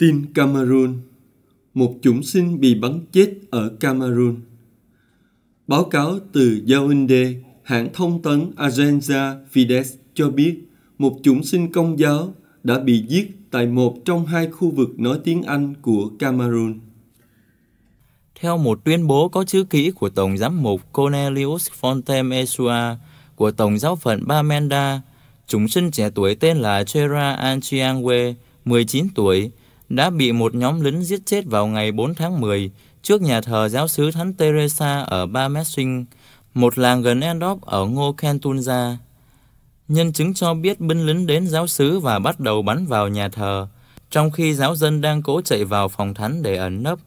Tin Cameroon Một chủng sinh bị bắn chết ở Cameroon Báo cáo từ Yaoundé, hãng thông tấn Agenza Fides cho biết một chủng sinh công giáo đã bị giết tại một trong hai khu vực nói tiếng Anh của Cameroon. Theo một tuyên bố có chữ ký của Tổng giám mục Cornelius Fontem Esua của Tổng giáo phận Bamenda, chúng sinh trẻ tuổi tên là Chera Anchiangwe, 19 tuổi, đã bị một nhóm lính giết chết vào ngày 4 tháng 10 trước nhà thờ giáo sứ Thánh Teresa ở Ba Messing, một làng gần Endorf ở Ngô Kentunza. Nhân chứng cho biết binh lính đến giáo sứ và bắt đầu bắn vào nhà thờ, trong khi giáo dân đang cố chạy vào phòng thánh để ẩn nấp,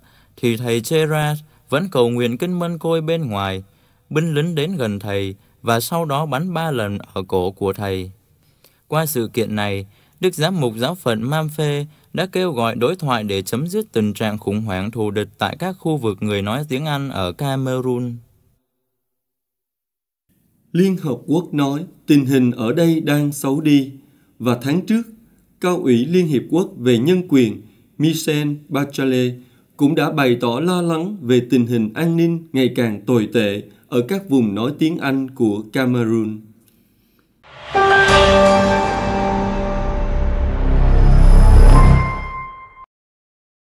thì thầy Gerard vẫn cầu nguyện kinh mân côi bên ngoài. Binh lính đến gần thầy và sau đó bắn ba lần ở cổ của thầy. Qua sự kiện này, Đức Giám mục Giáo phận Mamphê đã kêu gọi đối thoại để chấm dứt tình trạng khủng hoảng thù địch tại các khu vực người nói tiếng Anh ở Cameroon. Liên Hợp Quốc nói tình hình ở đây đang xấu đi và tháng trước, Cao ủy Liên Hiệp Quốc về Nhân quyền Michel Bachelet cũng đã bày tỏ lo lắng về tình hình an ninh ngày càng tồi tệ ở các vùng nói tiếng Anh của Cameroon.